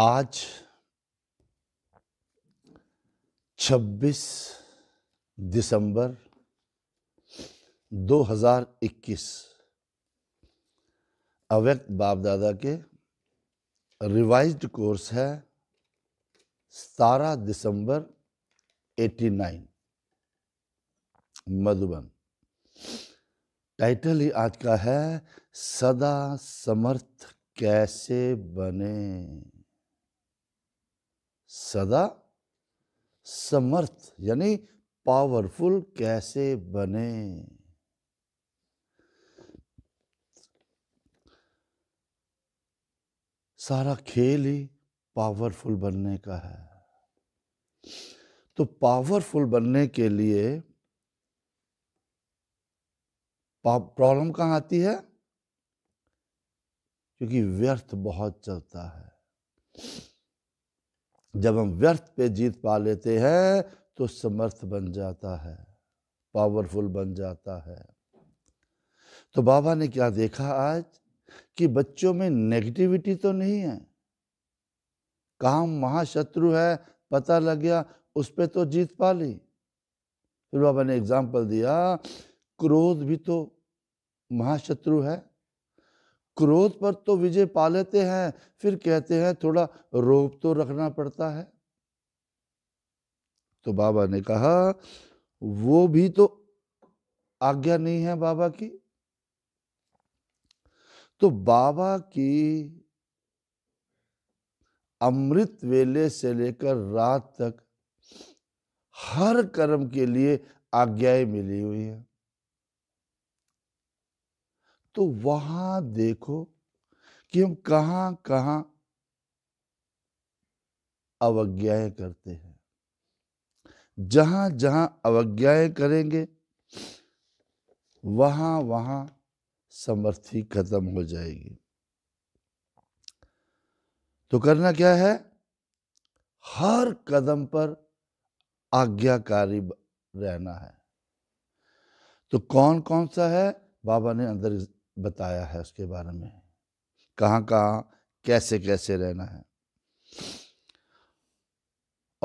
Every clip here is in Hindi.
आज 26 दिसंबर 2021 अव्यक्त बाप दादा के रिवाइज्ड कोर्स है सतारह दिसंबर 89 मधुबन टाइटल ही आज का है सदा समर्थ कैसे बने सदा समर्थ यानी पावरफुल कैसे बने सारा खेल ही पावरफुल बनने का है तो पावरफुल बनने के लिए प्रॉब्लम कहां आती है क्योंकि व्यर्थ बहुत चलता है जब हम व्यर्थ पे जीत पा लेते हैं तो समर्थ बन जाता है पावरफुल बन जाता है तो बाबा ने क्या देखा आज कि बच्चों में नेगेटिविटी तो नहीं है काम महाशत्रु है पता लग गया उस पर तो जीत पा ली फिर बाबा ने एग्जाम्पल दिया क्रोध भी तो महाशत्रु है क्रोध पर तो विजय पा लेते हैं फिर कहते हैं थोड़ा रोप तो रखना पड़ता है तो बाबा ने कहा वो भी तो आज्ञा नहीं है बाबा की तो बाबा की अमृत वेले से लेकर रात तक हर कर्म के लिए आज्ञाएं मिली हुई हैं तो वहां देखो कि हम कहां कहां अवज्ञाएं करते हैं जहां जहां अवज्ञाएं करेंगे वहां वहां समर्थी खत्म हो जाएगी तो करना क्या है हर कदम पर आज्ञाकारी रहना है तो कौन कौन सा है बाबा ने अंदर बताया है उसके बारे में कहाँ कहाँ कैसे कैसे रहना है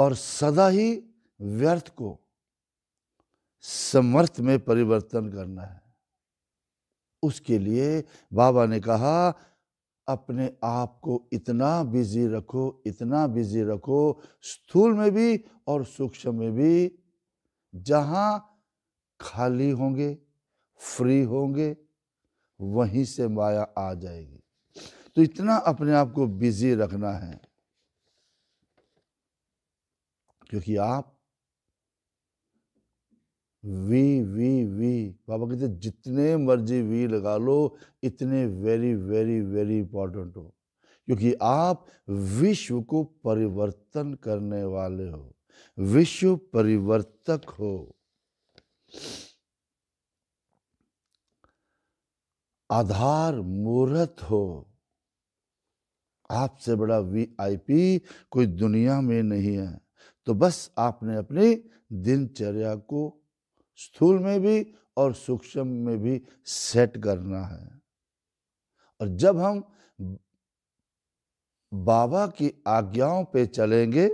और सदा ही व्यर्थ को समर्थ में परिवर्तन करना है उसके लिए बाबा ने कहा अपने आप को इतना बिजी रखो इतना बिजी रखो स्थूल में भी और सूक्ष्म में भी जहाँ खाली होंगे फ्री होंगे वहीं से माया आ जाएगी तो इतना अपने आप को बिजी रखना है क्योंकि आप वी वी वी बाबा कहते जितने मर्जी वी लगा लो इतने वेरी वेरी वेरी इंपॉर्टेंट हो क्योंकि आप विश्व को परिवर्तन करने वाले हो विश्व परिवर्तक हो आधार मूर्त हो आपसे बड़ा वीआईपी कोई दुनिया में नहीं है तो बस आपने अपनी दिनचर्या को स्थूल में भी और सूक्ष्म में भी सेट करना है और जब हम बाबा की आज्ञाओं पे चलेंगे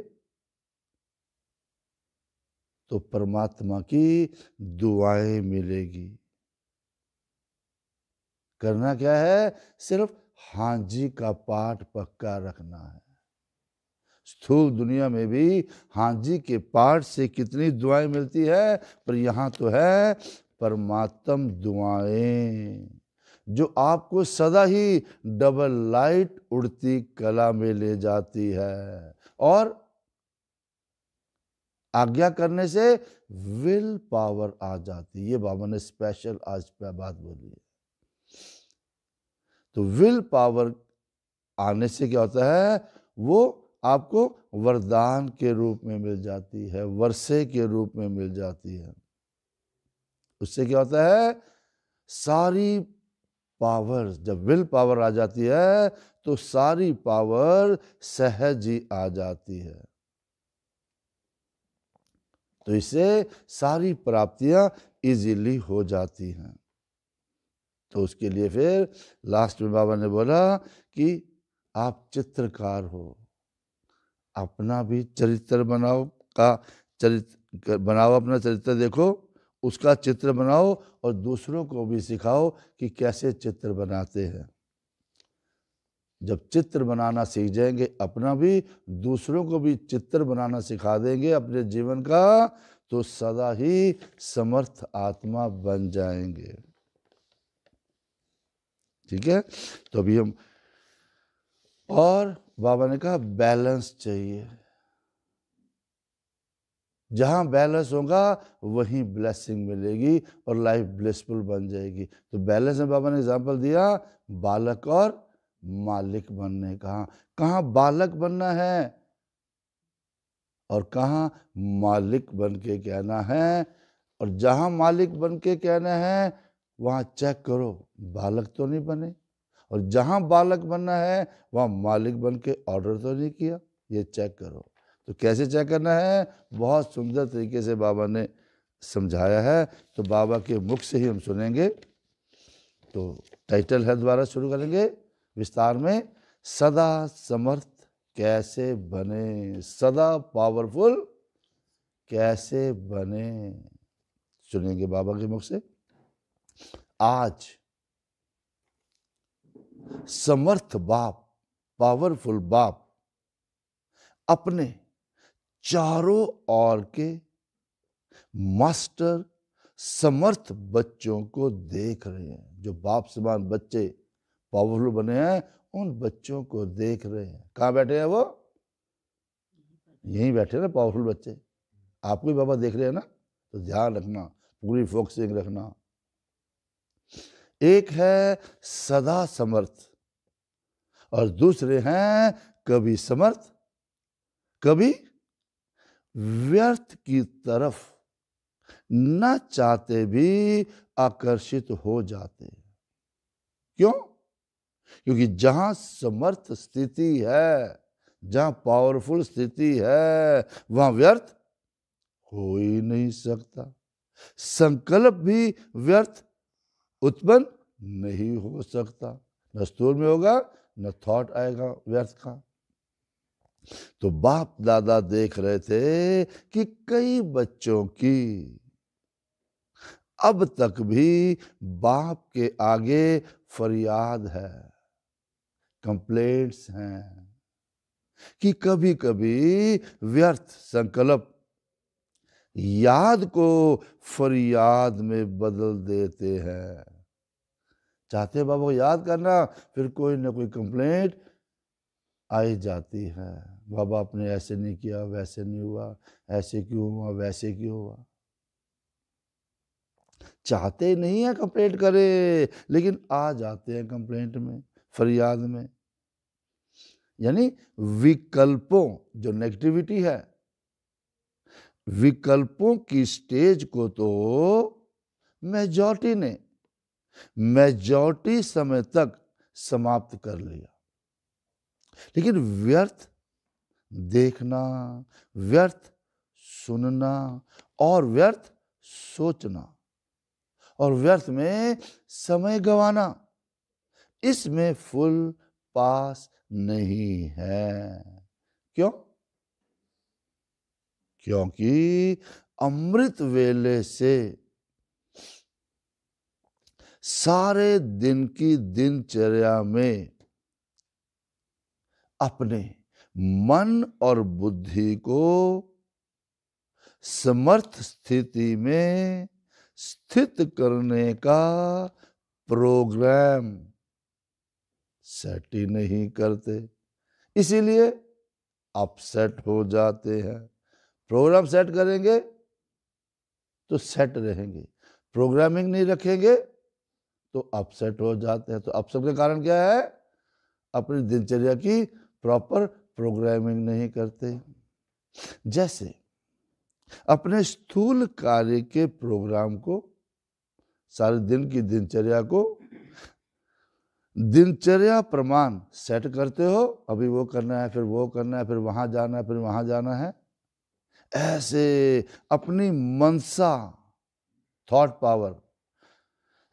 तो परमात्मा की दुआएं मिलेगी करना क्या है सिर्फ हाँ जी का पाठ पक्का रखना है स्थूल दुनिया में भी हाँ जी के पाठ से कितनी दुआएं मिलती है पर यहाँ तो है परमात्म दुआएं जो आपको सदा ही डबल लाइट उड़ती कला में ले जाती है और आज्ञा करने से विल पावर आ जाती है ये बाबा ने स्पेशल आज पे बात बोली है तो विल पावर आने से क्या होता है वो आपको वरदान के रूप में मिल जाती है वर्षे के रूप में मिल जाती है उससे क्या होता है सारी पावर जब विल पावर आ जाती है तो सारी पावर सहज ही आ जाती है तो इससे सारी प्राप्तियां इजीली हो जाती हैं तो उसके लिए फिर लास्ट में बाबा ने बोला कि आप चित्रकार हो अपना भी चरित्र बनाओ का चरित्र बनाओ अपना चरित्र देखो उसका चित्र बनाओ और दूसरों को भी सिखाओ कि कैसे चित्र बनाते हैं जब चित्र बनाना सीख जाएंगे अपना भी दूसरों को भी चित्र बनाना सिखा देंगे अपने जीवन का तो सदा ही समर्थ आत्मा बन जाएंगे ठीक है तो अभी हम और बाबा ने कहा बैलेंस चाहिए जहां बैलेंस होगा वहीं ब्लेसिंग मिलेगी और लाइफ ब्लेसफुल बन जाएगी तो बैलेंस में बाबा ने एग्जांपल दिया बालक और मालिक बनने कहा बालक बनना है और कहा मालिक बन के कहना है और जहां मालिक बन के कहना है वहाँ चेक करो बालक तो नहीं बने और जहाँ बालक बनना है वहाँ मालिक बन के ऑर्डर तो नहीं किया ये चेक करो तो कैसे चेक करना है बहुत सुंदर तरीके से बाबा ने समझाया है तो बाबा के मुख से ही हम सुनेंगे तो टाइटल है द्वारा शुरू करेंगे विस्तार में सदा समर्थ कैसे बने सदा पावरफुल कैसे बने सुनेंगे बाबा के मुख से आज समर्थ बाप पावरफुल बाप अपने चारों ओर के मास्टर समर्थ बच्चों को देख रहे हैं जो बाप समान बच्चे पावरफुल बने हैं उन बच्चों को देख रहे हैं कहाँ बैठे हैं वो यहीं बैठे ना पावरफुल बच्चे आपको भी बाबा देख रहे हैं ना तो ध्यान रखना पूरी फोकसिंग रखना एक है सदा समर्थ और दूसरे हैं कभी समर्थ कभी व्यर्थ की तरफ न चाहते भी आकर्षित हो जाते क्यों क्योंकि जहां समर्थ स्थिति है जहां पावरफुल स्थिति है वहां व्यर्थ हो ही नहीं सकता संकल्प भी व्यर्थ उत्पन्न नहीं हो सकता न स्तूर में होगा न थॉट आएगा व्यर्थ का तो बाप दादा देख रहे थे कि कई बच्चों की अब तक भी बाप के आगे फरियाद है कंप्लेंट्स हैं कि कभी कभी व्यर्थ संकल्प याद को फरियाद में बदल देते हैं चाहते बाबा को याद करना फिर कोई ना कोई कंप्लेंट आई जाती है बाबा आपने ऐसे नहीं किया वैसे नहीं हुआ ऐसे क्यों हुआ वैसे क्यों हुआ चाहते नहीं है कंप्लेंट करे लेकिन आ जाते हैं कंप्लेंट में फरियाद में यानी विकल्पों जो नेगेटिविटी है विकल्पों की स्टेज को तो मेजॉरिटी ने मेजोरिटी समय तक समाप्त कर लिया लेकिन व्यर्थ देखना व्यर्थ सुनना और व्यर्थ सोचना और व्यर्थ में समय गवाना इसमें फुल पास नहीं है क्यों क्योंकि अमृत वेले से सारे दिन की दिनचर्या में अपने मन और बुद्धि को समर्थ स्थिति में स्थित करने का प्रोग्राम सेट ही नहीं करते इसीलिए अपसेट हो जाते हैं प्रोग्राम सेट करेंगे तो सेट रहेंगे प्रोग्रामिंग नहीं रखेंगे तो अपसेट हो जाते हैं तो अपसेट का कारण क्या है अपनी दिनचर्या की प्रॉपर प्रोग्रामिंग नहीं करते जैसे अपने स्थूल कार्य के प्रोग्राम को सारे दिन की दिनचर्या को दिनचर्या प्रमाण सेट करते हो अभी वो करना है फिर वो करना है फिर वहां जाना है फिर वहां जाना है ऐसे अपनी मनसा थॉट पावर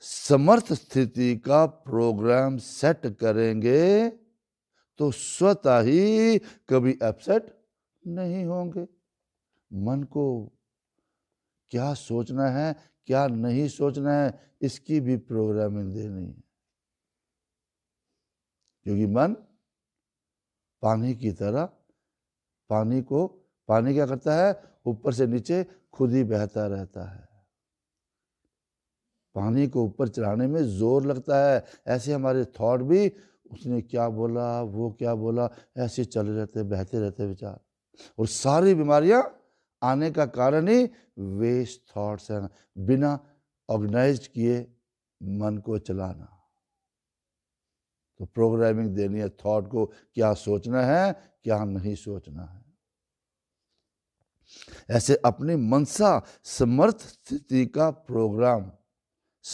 समर्थ स्थिति का प्रोग्राम सेट करेंगे तो स्वतः ही कभी अपसेट नहीं होंगे मन को क्या सोचना है क्या नहीं सोचना है इसकी भी प्रोग्रामिंग देनी है क्योंकि मन पानी की तरह पानी को पानी क्या करता है ऊपर से नीचे खुद ही बहता रहता है पानी को ऊपर चढ़ाने में ज़ोर लगता है ऐसे हमारे थॉट भी उसने क्या बोला वो क्या बोला ऐसे चले रहते बहते रहते विचार और सारी बीमारियां आने का कारण ही वेस्ट थॉट्स है बिना ऑर्गेनाइज किए मन को चलाना तो प्रोग्रामिंग देनी है थॉट को क्या सोचना है क्या नहीं सोचना है ऐसे अपनी मनसा समर्थ स्थिति का प्रोग्राम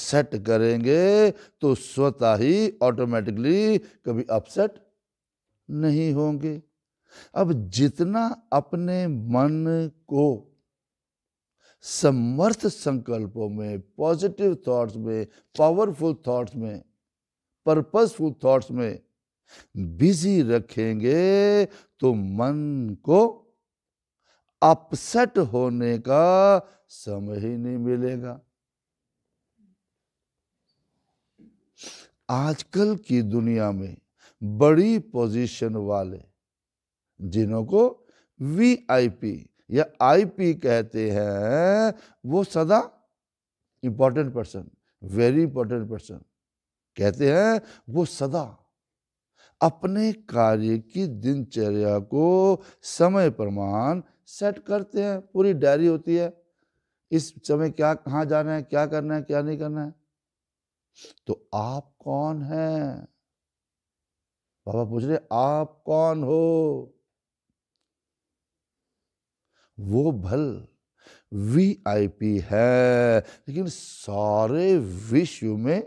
सेट करेंगे तो स्वतः ही ऑटोमेटिकली कभी अपसेट नहीं होंगे अब जितना अपने मन को समर्थ संकल्पों में पॉजिटिव थॉट्स में पावरफुल थॉट्स में पर्पसफुल थॉट्स में बिजी रखेंगे तो मन को अपसेट होने का समय ही नहीं मिलेगा आजकल की दुनिया में बड़ी पोजीशन वाले जिन्हों को वीआईपी या आईपी कहते हैं वो सदा important person very important person कहते हैं वो सदा अपने कार्य की दिनचर्या को समय प्रमाण सेट करते हैं पूरी डायरी होती है इस समय क्या कहाँ जाना है क्या करना है क्या नहीं करना है तो आप कौन हैं बाबा पूछ रहे आप कौन हो वो भल वीआईपी है लेकिन सारे विश्व में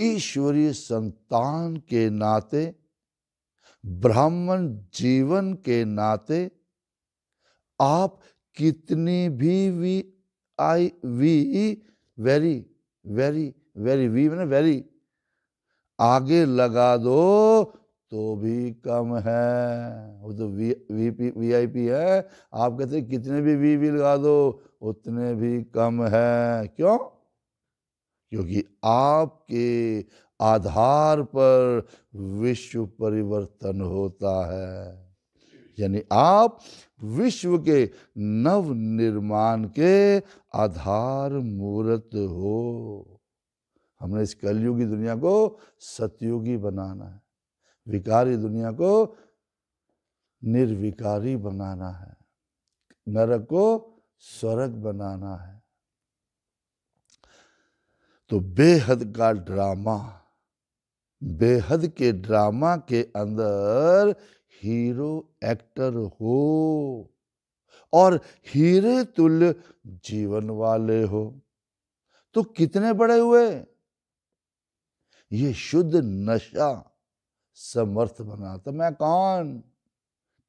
ईश्वरीय संतान के नाते ब्राह्मण जीवन के नाते आप कितनी भी V I V very very very V मैंने वेरी आगे लगा दो तो भी कम है वो तो V V P V I P है आप कहते कितने भी वी वी लगा दो उतने भी कम है क्यों क्योंकि आपके आधार पर विश्व परिवर्तन होता है यानी आप विश्व के नव निर्माण के आधार मूर्त हो हमने इस कलयुगी दुनिया को सतयुगी बनाना है विकारी दुनिया को निर्विकारी बनाना है नरक को स्वर्ग बनाना है तो बेहद का ड्रामा बेहद के ड्रामा के अंदर हीरो एक्टर हो और हीरे तुल्य जीवन वाले हो तो कितने बड़े हुए ये शुद्ध नशा समर्थ बनाता मैं कौन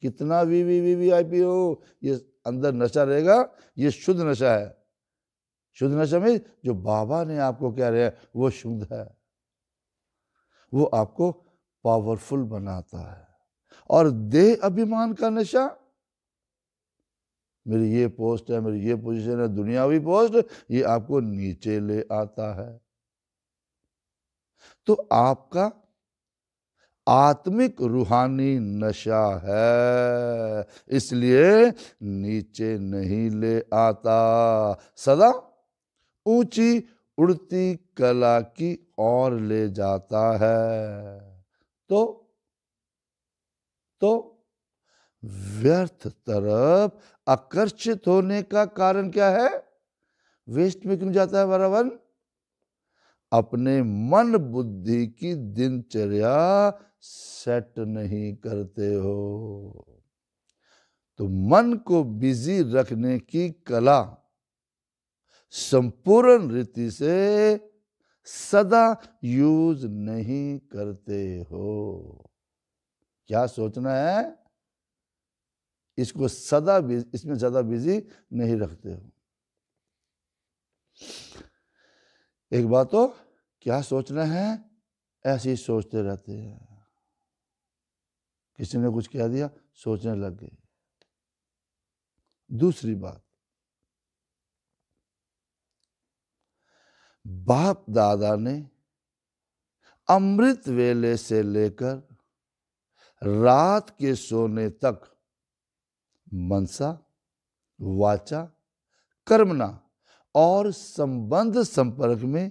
कितना V V V V I P हो ये अंदर नशा रहेगा ये शुद्ध नशा है शुद्ध नशा में जो बाबा ने आपको क्या हैं वो शुद्ध है वो आपको पावरफुल बनाता है और देह अभिमान का नशा मेरी ये पोस्ट है मेरी ये पोजीशन है दुनियावी पोस्ट ये आपको नीचे ले आता है तो आपका आत्मिक रूहानी नशा है इसलिए नीचे नहीं ले आता सदा ऊंची उड़ती कला की ओर ले जाता है तो तो व्यर्थ तरफ आकर्षित होने का कारण क्या है वेस्ट में क्यों जाता है वरावन अपने मन बुद्धि की दिनचर्या सेट नहीं करते हो तो मन को बिजी रखने की कला संपूर्ण रीति से सदा यूज नहीं करते हो क्या सोचना है इसको सदा इसमें ज़्यादा बिजी नहीं रखते हो एक बात तो क्या सोचना है ऐसे ही सोचते रहते हैं किसी ने कुछ कह दिया सोचने लग गए दूसरी बात बाप दादा ने अमृत वेले से लेकर रात के सोने तक मनसा वाचा कर्मना और संबंध संपर्क में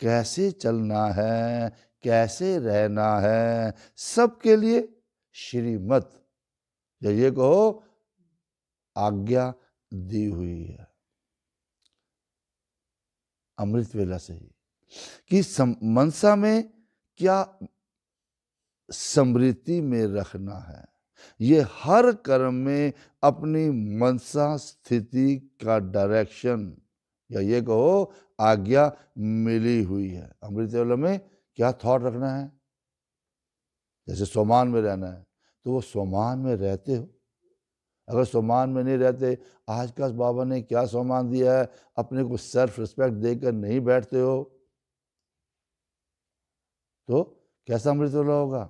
कैसे चलना है कैसे रहना है सबके लिए श्रीमत या ये कहो आज्ञा दी हुई है अमृत वेला से ही कि मनसा में क्या समृद्धि में रखना है ये हर कर्म में अपनी मनसा स्थिति का डायरेक्शन या ये कहो आज्ञा मिली हुई है अमृत में क्या थॉट रखना है जैसे सोमान में रहना है तो वो सोमान में रहते हो अगर सोमान में नहीं रहते आज का बाबा ने क्या सोमान दिया है अपने को सेल्फ रिस्पेक्ट देकर नहीं बैठते हो तो कैसा मृत्युल्ला होगा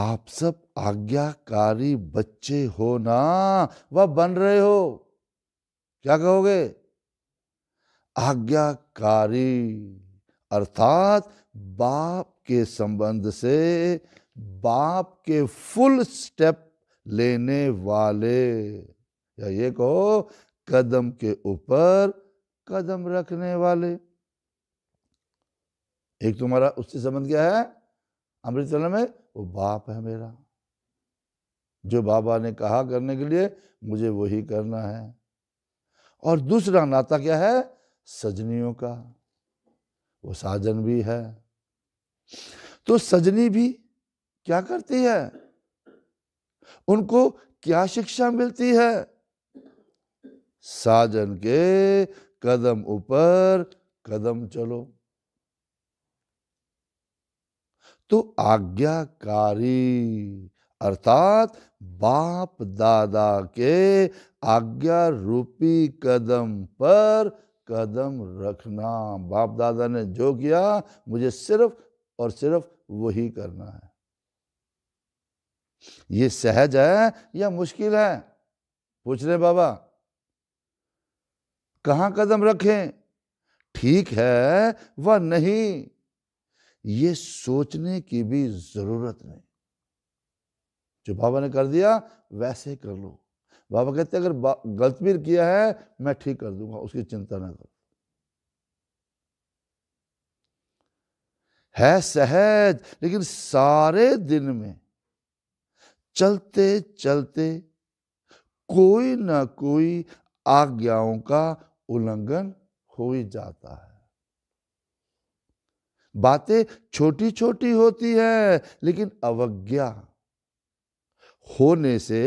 आप सब आज्ञाकारी बच्चे हो ना वह बन रहे हो क्या कहोगे आज्ञाकारी अर्थात बाप के संबंध से बाप के फुल स्टेप लेने वाले या ये कहो कदम के ऊपर कदम रखने वाले एक तुम्हारा उससे संबंध क्या है अमृतसर में वो बाप है मेरा जो बाबा ने कहा करने के लिए मुझे वही करना है और दूसरा नाता क्या है सजनियों का वो साजन भी है तो सजनी भी क्या करती है उनको क्या शिक्षा मिलती है साजन के कदम ऊपर कदम चलो तो आज्ञाकारी अर्थात बाप दादा के आज्ञा रूपी कदम पर कदम रखना बाप दादा ने जो किया मुझे सिर्फ और सिर्फ वही करना है ये सहज है या मुश्किल है पूछ रहे बाबा कहाँ कदम रखें ठीक है व नहीं ये सोचने की भी जरूरत नहीं जो बाबा ने कर दिया वैसे ही कर लो बाबा कहते अगर बा, गलत भी किया है मैं ठीक कर दूंगा उसकी चिंता ना करो है सहज लेकिन सारे दिन में चलते चलते कोई ना कोई आज्ञाओं का उल्लंघन हो ही जाता है बातें छोटी छोटी होती हैं लेकिन अवज्ञा होने से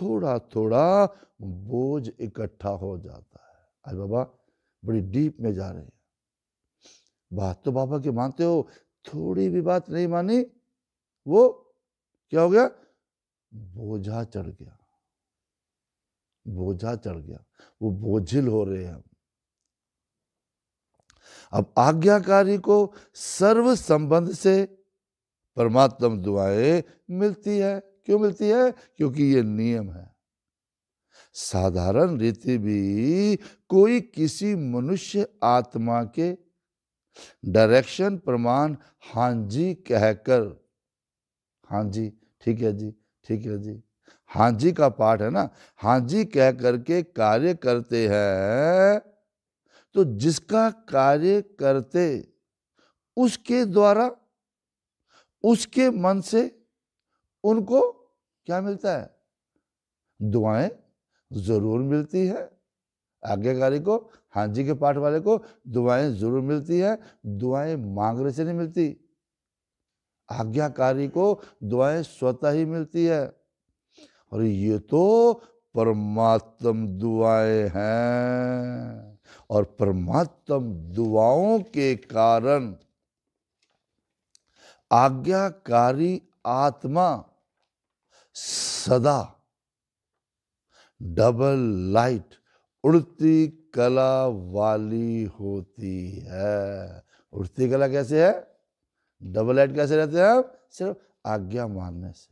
थोड़ा थोड़ा बोझ इकट्ठा हो जाता है आज बाबा बड़ी डीप में जा रहे हैं बात तो बाबा की मानते हो थोड़ी भी बात नहीं मानी वो क्या हो गया बोझा चढ़ गया बोझा चढ़ गया वो बोझिल हो रहे हैं हम अब आज्ञाकारी को सर्व संबंध से परमात्म दुआएं मिलती है क्यों मिलती है क्योंकि ये नियम है साधारण रीति भी कोई किसी मनुष्य आत्मा के डायरेक्शन प्रमाण हाँ जी कहकर हाँ जी ठीक है जी ठीक है जी हाँ जी का पाठ है ना हाँ जी कह करके कार्य करते हैं तो जिसका कार्य करते उसके द्वारा उसके मन से उनको क्या मिलता है दुआएं जरूर मिलती है आज्ञाकारी को हांजी के पाठ वाले को दुआएं जरूर मिलती है दुआएं मांगने से नहीं मिलती आज्ञाकारी को दुआएं स्वतः ही मिलती है और ये तो परमात्म दुआएं हैं और परमात्म दुआओं के कारण आज्ञाकारी आत्मा सदा डबल लाइट उड़ती कला वाली होती है उड़ती कला कैसे है डबल लाइट कैसे रहते हैं सिर्फ आज्ञा मानने से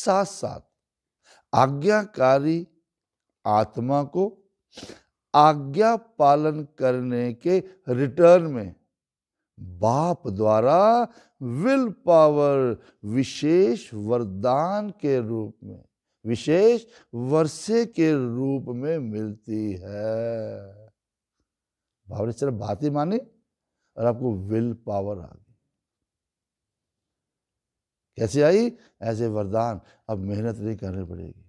साथ साथ आज्ञाकारी आत्मा को आज्ञा पालन करने के रिटर्न में बाप द्वारा विल पावर विशेष वरदान के रूप में विशेष वर्षे के रूप में मिलती है बाप ने सिर्फ बात ही मानी और आपको विल पावर आ गई कैसे आई ऐसे वरदान अब मेहनत नहीं करनी पड़ेगी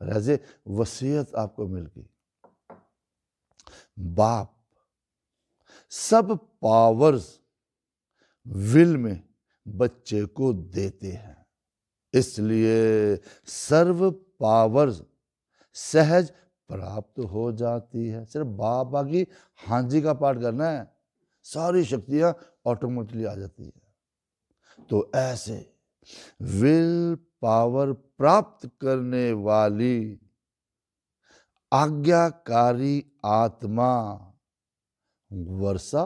और ऐसे वसीयत आपको मिल गई बाप सब पावर्स विल में बच्चे को देते हैं इसलिए सर्व पावर्स सहज प्राप्त हो जाती है सिर्फ बाबा की हांजी का पाठ करना है सारी शक्तियां ऑटोमेटिकली आ जाती है तो ऐसे विल पावर प्राप्त करने वाली आज्ञाकारी आत्मा वर्षा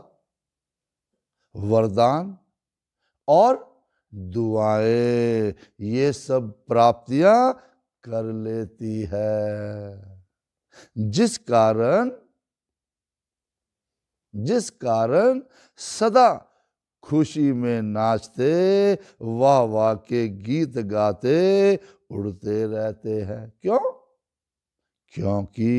वरदान और दुआएं ये सब प्राप्तियां कर लेती है जिस कारण जिस कारण सदा खुशी में नाचते वाह वाह के गीत गाते उड़ते रहते हैं क्यों क्योंकि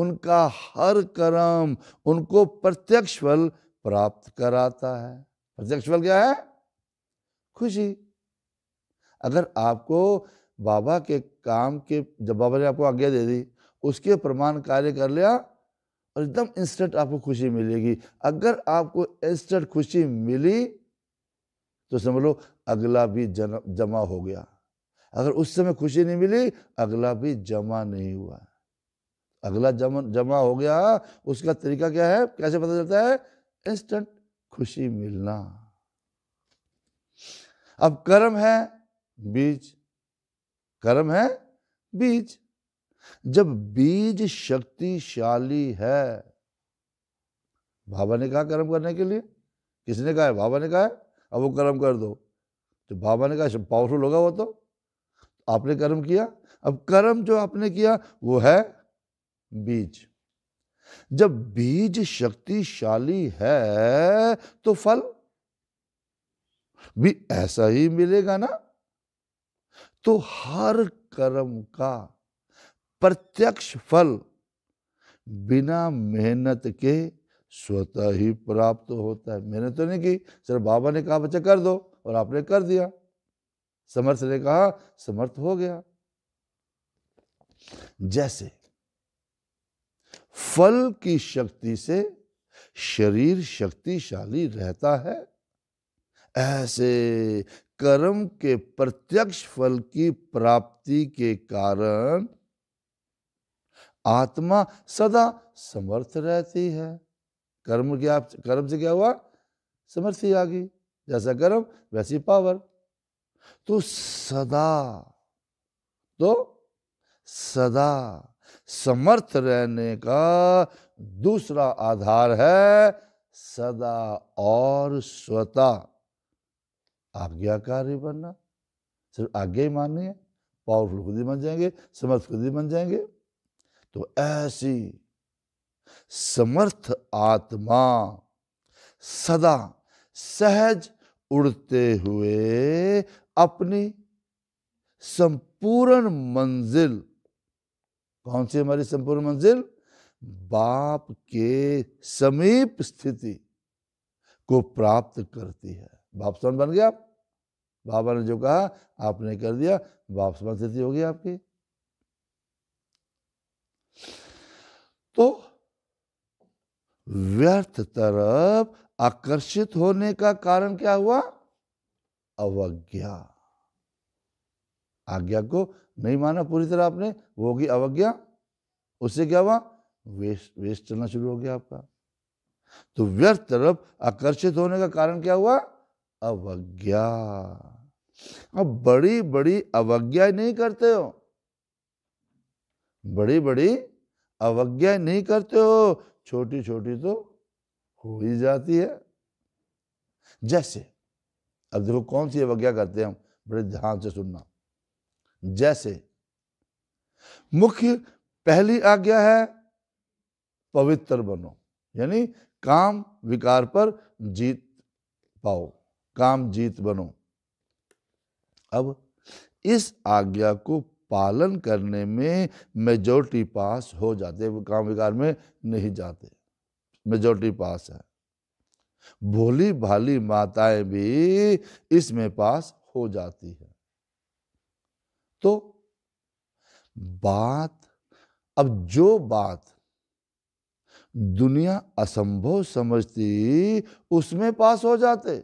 उनका हर कर्म उनको प्रत्यक्ष फल प्राप्त कराता है प्रत्यक्ष फल क्या है खुशी अगर आपको बाबा के काम के जब बाबा ने आपको आज्ञा दे दी उसके प्रमाण कार्य कर लिया और एकदम इंस्टेंट आपको खुशी मिलेगी अगर आपको इंस्टेंट खुशी मिली तो समझ लो अगला भी जन्म जमा हो गया अगर उस समय खुशी नहीं मिली अगला भी जमा नहीं हुआ अगला जमा जमा हो गया उसका तरीका क्या है कैसे पता चलता है इंस्टेंट खुशी मिलना अब कर्म है बीज कर्म है बीज जब बीज शक्तिशाली है बाबा ने कहा कर्म करने के लिए किसने कहा है बाबा ने कहा है अब वो कर्म कर दो तो बाबा ने कहा पावरफुल अच्छा, होगा वो तो आपने कर्म किया अब कर्म जो आपने किया वो है बीज जब बीज शक्तिशाली है तो फल भी ऐसा ही मिलेगा ना तो हर कर्म का प्रत्यक्ष फल बिना मेहनत के स्वतः ही प्राप्त होता है मेहनत तो नहीं की सिर्फ बाबा ने कहा बच्चा कर दो और आपने कर दिया समर्थ ने कहा समर्थ हो गया जैसे फल की शक्ति से शरीर शक्तिशाली रहता है ऐसे कर्म के प्रत्यक्ष फल की प्राप्ति के कारण आत्मा सदा समर्थ रहती है कर्म क्या कर्म से क्या हुआ समर्थी आ गई जैसा कर्म वैसी पावर तो सदा तो सदा समर्थ रहने का दूसरा आधार है सदा और स्वता आज्ञाकारी बनना सिर्फ आज्ञा ही माननी है पावरफुल खुद ही बन जाएंगे समर्थ खुद ही बन जाएंगे तो ऐसी समर्थ आत्मा सदा सहज उड़ते हुए अपनी संपूर्ण मंजिल कौन सी हमारी संपूर्ण मंजिल बाप के समीप स्थिति को प्राप्त करती है बाप समान बन गया आप बाबा ने जो कहा आपने कर दिया बाप समान स्थिति होगी आपकी तो व्यर्थ तरफ आकर्षित होने का कारण क्या हुआ अवज्ञा आज्ञा को नहीं माना पूरी तरह आपने वो होगी अवज्ञा उससे क्या हुआ वेस्ट वेस्ट चलना शुरू हो गया आपका तो व्यर्थ तरफ आकर्षित होने का कारण क्या हुआ अवज्ञा अब बड़ी बड़ी अवज्ञा नहीं करते हो बड़ी बड़ी अवज्ञा नहीं करते हो छोटी छोटी तो हो ही जाती है जैसे अब देखो कौन सी अवज्ञा करते हैं हम बड़े ध्यान से सुनना जैसे मुख्य पहली आज्ञा है पवित्र बनो यानी काम विकार पर जीत पाओ काम जीत बनो अब इस आज्ञा को पालन करने में मेजोरिटी पास हो जाते काम विकार में नहीं जाते मेजोरिटी पास है भोली भाली माताएं भी इसमें पास हो जाती है तो बात अब जो बात दुनिया असंभव समझती उसमें पास हो जाते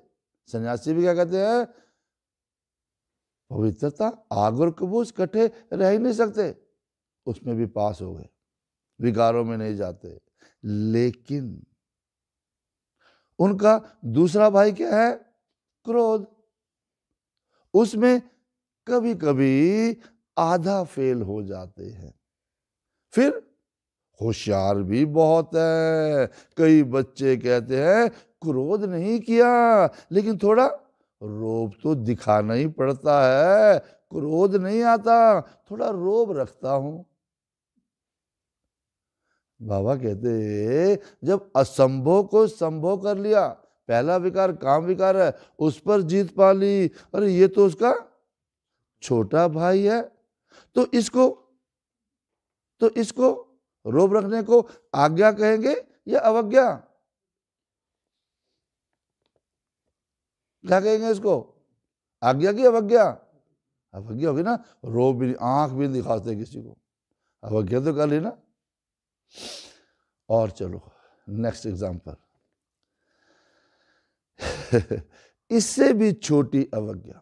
सन्यासी भी क्या कहते हैं पवित्रता आग और कबूज कठे रह ही नहीं सकते उसमें भी पास हो गए विकारों में नहीं जाते लेकिन उनका दूसरा भाई क्या है क्रोध उसमें कभी कभी आधा फेल हो जाते हैं फिर होशियार भी बहुत है कई बच्चे कहते हैं क्रोध नहीं किया लेकिन थोड़ा रोब तो दिखाना ही पड़ता है क्रोध नहीं आता थोड़ा रोब रखता हूं बाबा कहते जब असंभव को संभव कर लिया पहला विकार काम विकार है उस पर जीत पा ली अरे ये तो उसका छोटा भाई है तो इसको तो इसको रोब रखने को आज्ञा कहेंगे या अवज्ञा क्या कहेंगे इसको आज्ञा की अवज्ञा अवज्ञा होगी ना रोब भी आंख भी दिखाते किसी को अवज्ञा तो कर ली ना और चलो नेक्स्ट एग्जाम्पल इससे भी छोटी अवज्ञा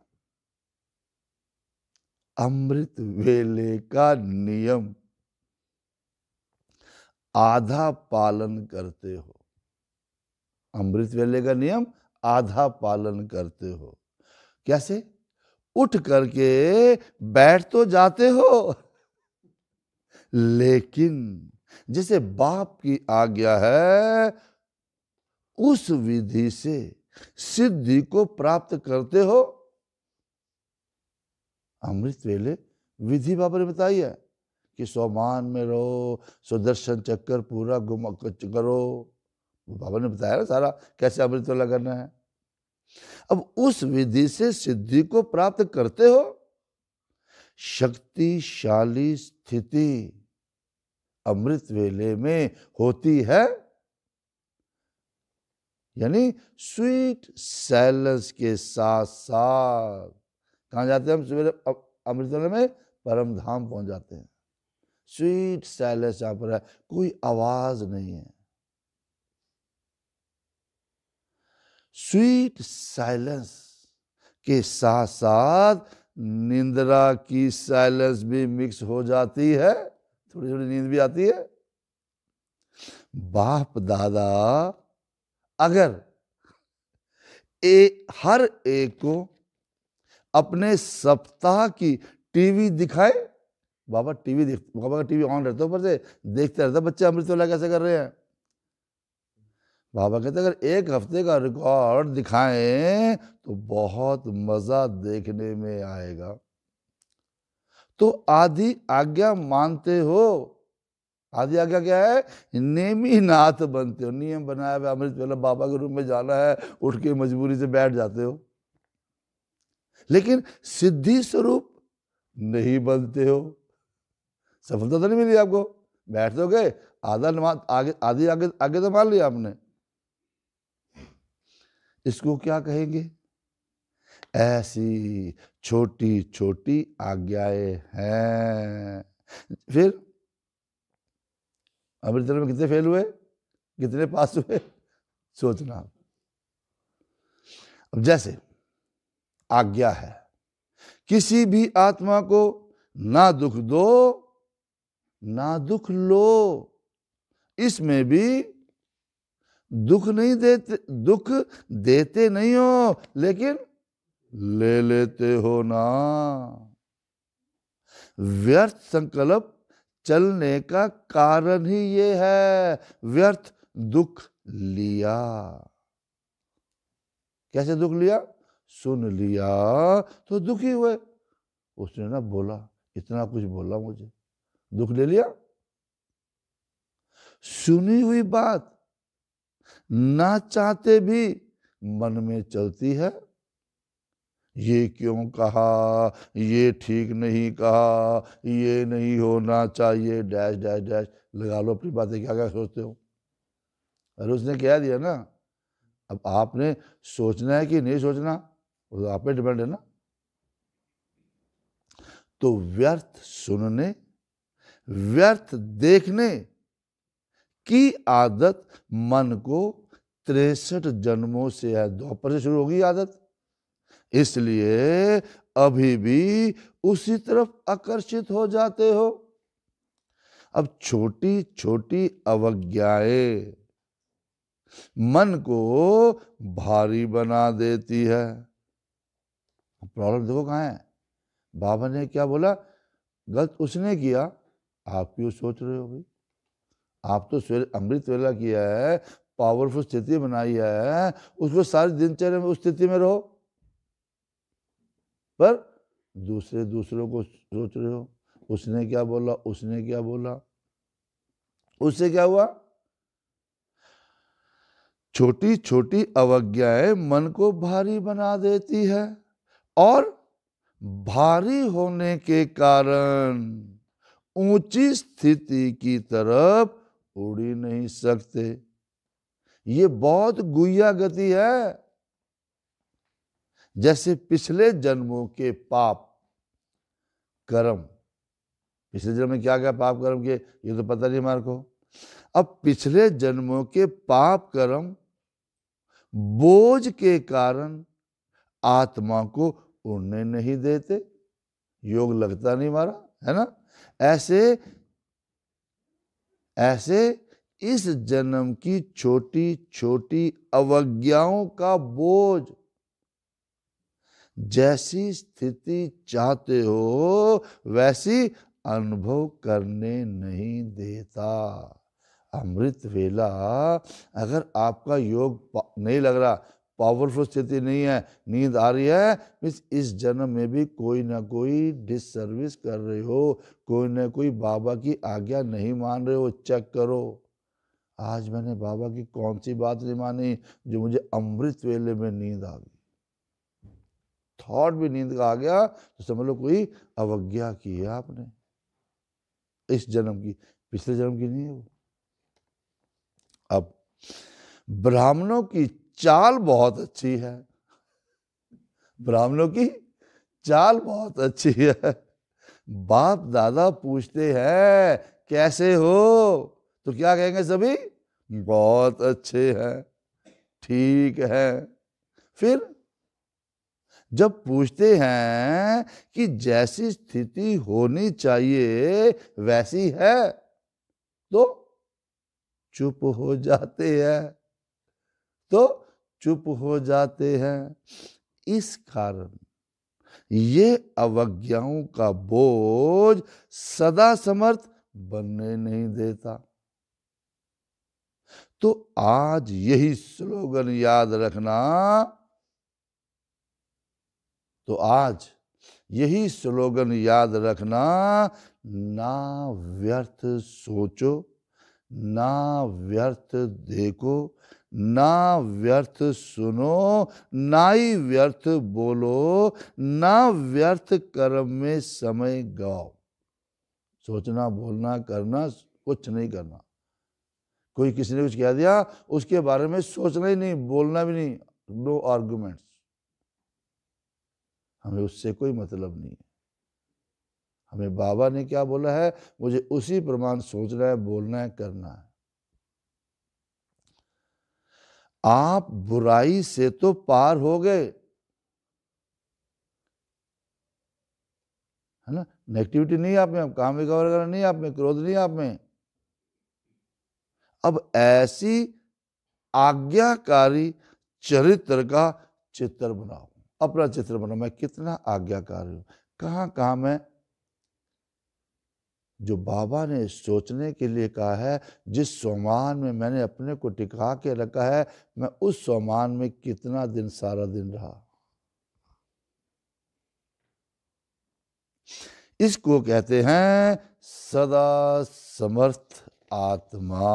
अमृत वेले का नियम आधा पालन करते हो अमृत वेले का नियम आधा पालन करते हो कैसे उठ करके बैठ तो जाते हो लेकिन जैसे बाप की आज्ञा है उस विधि से सिद्धि को प्राप्त करते हो अमृत वेले विधि बाबा ने बताई है कि सोमान में रहो सुदर्शन चक्कर पूरा गुम करो बाबा ने बताया ना सारा कैसे अमृत वेला करना है अब उस विधि से सिद्धि को प्राप्त करते हो शक्तिशाली स्थिति अमृत वेले में होती है यानी स्वीट साइलेंस के साथ साथ कहाँ जाते हैं हम सवेरे अमृत वेले में परम धाम पहुंच जाते हैं स्वीट साइलेंस यहां पर है कोई आवाज़ नहीं है स्वीट साइलेंस के साथ साथ निंद्रा की साइलेंस भी मिक्स हो जाती है थोड़ी थोड़ी नींद भी आती है बाप दादा अगर ए, हर एक को अपने सप्ताह की टीवी दिखाए बाबा टीवी देख बाबा का टीवी ऑन रहता ऊपर से देखते रहता बच्चे अमृतोला कैसे कर रहे हैं बाबा कहते अगर एक हफ्ते का रिकॉर्ड दिखाएं तो बहुत मज़ा देखने में आएगा तो आदि आज्ञा मानते हो आदि आज्ञा क्या है नेमी नाथ बनते हो नियम बनाया हुआ अमृत वाला बाबा के रूप में जाना है उठ के मजबूरी से बैठ जाते हो लेकिन सिद्धि स्वरूप नहीं बनते हो सफलता तो नहीं मिली आपको बैठ तो गए आधा नमाज आगे आधी आगे आगे तो मान लिया आपने इसको क्या कहेंगे ऐसी छोटी छोटी आज्ञाएं हैं फिर अमृतर में कितने फेल हुए कितने पास हुए सोचना अब जैसे आज्ञा है किसी भी आत्मा को ना दुख दो ना दुख लो इसमें भी दुख नहीं देते दुख देते नहीं हो लेकिन ले लेते हो ना व्यर्थ संकल्प चलने का कारण ही ये है व्यर्थ दुख लिया कैसे दुख लिया सुन लिया तो दुखी हुए उसने ना बोला इतना कुछ बोला मुझे दुख ले लिया सुनी हुई बात ना चाहते भी मन में चलती है ये क्यों कहा ये ठीक नहीं कहा ये नहीं होना चाहिए डैश डैश डैश लगा लो अपनी बातें क्या क्या सोचते हो अरे उसने कह दिया ना अब आपने सोचना है कि नहीं सोचना वो तो आप पे डिपेंड है ना तो व्यर्थ सुनने व्यर्थ देखने की आदत मन को तिरसठ जन्मों से है दोपहर से शुरू होगी आदत इसलिए अभी भी उसी तरफ आकर्षित हो जाते हो अब छोटी छोटी अवज्ञाएं मन को भारी बना देती है प्रॉब्लम देखो कहा है बाबा ने क्या बोला गलत उसने किया आप क्यों सोच रहे हो भाई आप तो सवेरे अमृत वेला किया है पावरफुल स्थिति बनाई है उसको सारी दिनचर्या में उस स्थिति में रहो पर दूसरे दूसरों को सोच रहे हो उसने क्या बोला उसने क्या बोला उससे क्या हुआ छोटी छोटी अवज्ञाएं मन को भारी बना देती है और भारी होने के कारण ऊंची स्थिति की तरफ उड़ी नहीं सकते ये बहुत गुया गति है जैसे पिछले जन्मों के पाप कर्म पिछले जन्म में क्या क्या पाप कर्म के ये तो पता नहीं हमारे को अब पिछले जन्मों के पाप कर्म बोझ के कारण आत्मा को उड़ने नहीं देते योग लगता नहीं हमारा है ना ऐसे ऐसे इस जन्म की छोटी छोटी अवज्ञाओं का बोझ जैसी स्थिति चाहते हो वैसी अनुभव करने नहीं देता अमृत वेला अगर आपका योग नहीं लग रहा पावरफुल स्थिति नहीं है नींद आ रही है मीन्स इस जन्म में भी कोई ना कोई डिससर्विस कर रहे हो कोई ना कोई बाबा की आज्ञा नहीं मान रहे हो चेक करो आज मैंने बाबा की कौन सी बात नहीं मानी जो मुझे अमृत वेले में नींद आ गई थॉट भी नींद का आ गया तो समझ लो कोई अवज्ञा की है आपने इस जन्म की पिछले जन्म की नहीं है वो अब ब्राह्मणों की चाल बहुत अच्छी है ब्राह्मणों की चाल बहुत अच्छी है बाप दादा पूछते हैं कैसे हो तो क्या कहेंगे सभी बहुत अच्छे हैं ठीक है फिर जब पूछते हैं कि जैसी स्थिति होनी चाहिए वैसी है तो चुप हो जाते हैं तो चुप हो जाते हैं इस कारण ये अवज्ञाओं का बोझ सदा समर्थ बनने नहीं देता तो आज यही स्लोगन याद रखना तो आज यही स्लोगन याद रखना ना व्यर्थ सोचो ना व्यर्थ देखो ना व्यर्थ सुनो ना ही व्यर्थ बोलो ना व्यर्थ कर्म में समय गाओ सोचना बोलना करना कुछ नहीं करना कोई किसी ने कुछ कह दिया उसके बारे में सोचना ही नहीं बोलना भी नहीं नो आर्गूमेंट्स हमें उससे कोई मतलब नहीं है हमें बाबा ने क्या बोला है मुझे उसी प्रमाण सोचना है बोलना है करना है आप बुराई से तो पार हो गए है ना नेगेटिविटी नहीं आप में काम वगैरह नहीं आप में क्रोध नहीं आप में अब ऐसी आज्ञाकारी चरित्र का चित्र बनाओ अपना चित्र बना मैं कितना आज्ञाकार हूं कहाँ कहाँ मैं जो बाबा ने सोचने के लिए कहा है जिस सोमान में मैंने अपने को टिका के रखा है मैं उस सोमान में कितना दिन सारा दिन रहा इसको कहते हैं सदा समर्थ आत्मा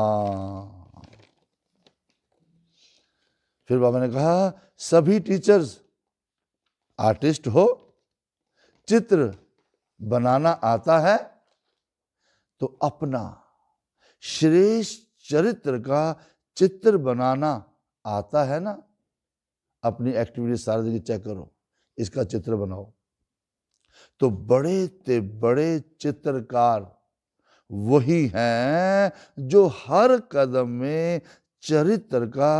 फिर बाबा ने कहा सभी टीचर्स आर्टिस्ट हो चित्र बनाना आता है तो अपना श्रेष्ठ चरित्र का चित्र बनाना आता है ना अपनी एक्टिविटी सारा जगह चेक करो इसका चित्र बनाओ तो बड़े ते बड़े चित्रकार वही हैं जो हर कदम में चरित्र का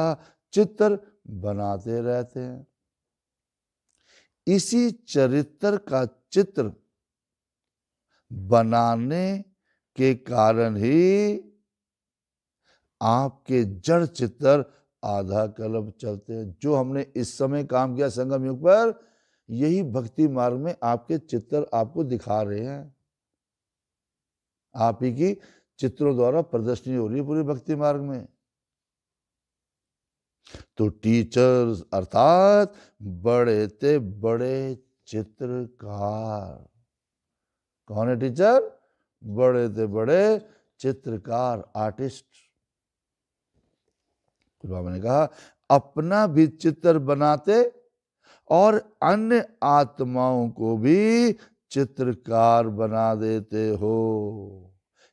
चित्र बनाते रहते हैं इसी चरित्र का चित्र बनाने के कारण ही आपके जड़ चित्र आधा कलम चलते हैं जो हमने इस समय काम किया संगम युग पर यही भक्ति मार्ग में आपके चित्र आपको दिखा रहे हैं आप ही की चित्रों द्वारा प्रदर्शनी हो रही है पूरे भक्ति मार्ग में तो टीचर्स अर्थात बड़े ते बड़े चित्रकार कौन है टीचर बड़े ते बड़े चित्रकार आर्टिस्ट बाबा ने कहा अपना भी चित्र बनाते और अन्य आत्माओं को भी चित्रकार बना देते हो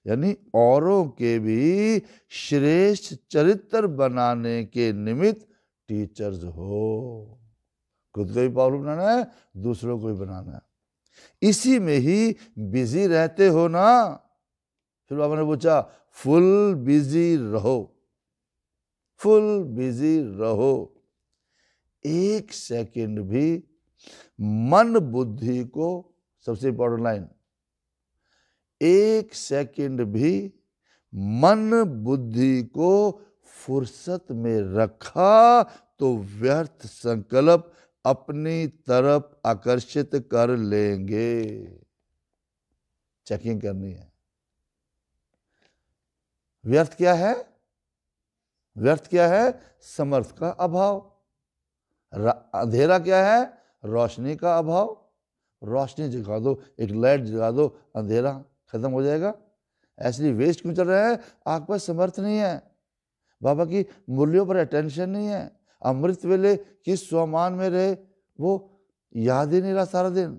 यानी औरों के भी श्रेष्ठ चरित्र बनाने के निमित्त टीचर्स हो खुद को भी पावर बनाना है दूसरों को भी बनाना है इसी में ही बिजी रहते हो ना फिर बाबा ने पूछा फुल बिजी रहो फुल बिजी रहो एक सेकंड भी मन बुद्धि को सबसे इंपॉर्टेंट लाइन एक सेकंड भी मन बुद्धि को फुर्सत में रखा तो व्यर्थ संकल्प अपनी तरफ आकर्षित कर लेंगे चेकिंग करनी है व्यर्थ क्या है व्यर्थ क्या है समर्थ का अभाव अंधेरा क्या है रोशनी का अभाव रोशनी जगा दो एक लाइट जगा दो अंधेरा ख़त्म हो जाएगा ऐसे वेस्ट क्यों चल रहा है आपके पास समर्थ नहीं है बाबा की मूल्यों पर अटेंशन नहीं है अमृत वेले किस स्वमान में रहे वो याद ही नहीं रहा सारा दिन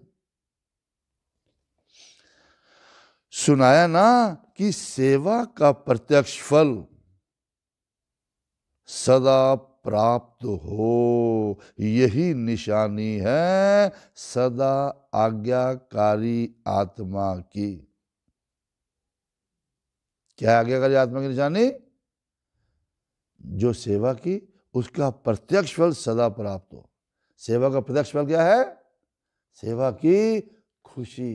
सुनाया ना कि सेवा का प्रत्यक्ष फल सदा प्राप्त हो यही निशानी है सदा आज्ञाकारी आत्मा की क्या आगे कर आत्मा की निशानी जो सेवा की उसका प्रत्यक्ष फल सदा प्राप्त हो सेवा का प्रत्यक्ष फल क्या है सेवा की खुशी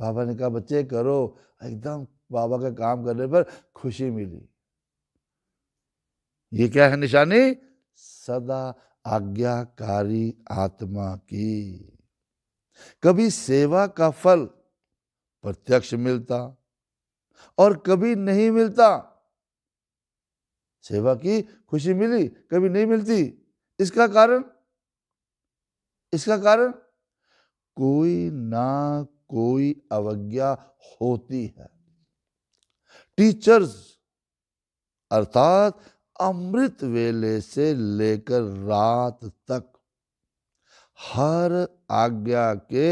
बाबा ने कहा बच्चे करो एकदम बाबा का काम करने पर खुशी मिली ये क्या है निशानी सदा आज्ञाकारी आत्मा की कभी सेवा का फल प्रत्यक्ष मिलता और कभी नहीं मिलता सेवा की खुशी मिली कभी नहीं मिलती इसका कारण इसका कारण कोई ना कोई अवज्ञा होती है टीचर्स अर्थात अमृत वेले से लेकर रात तक हर आज्ञा के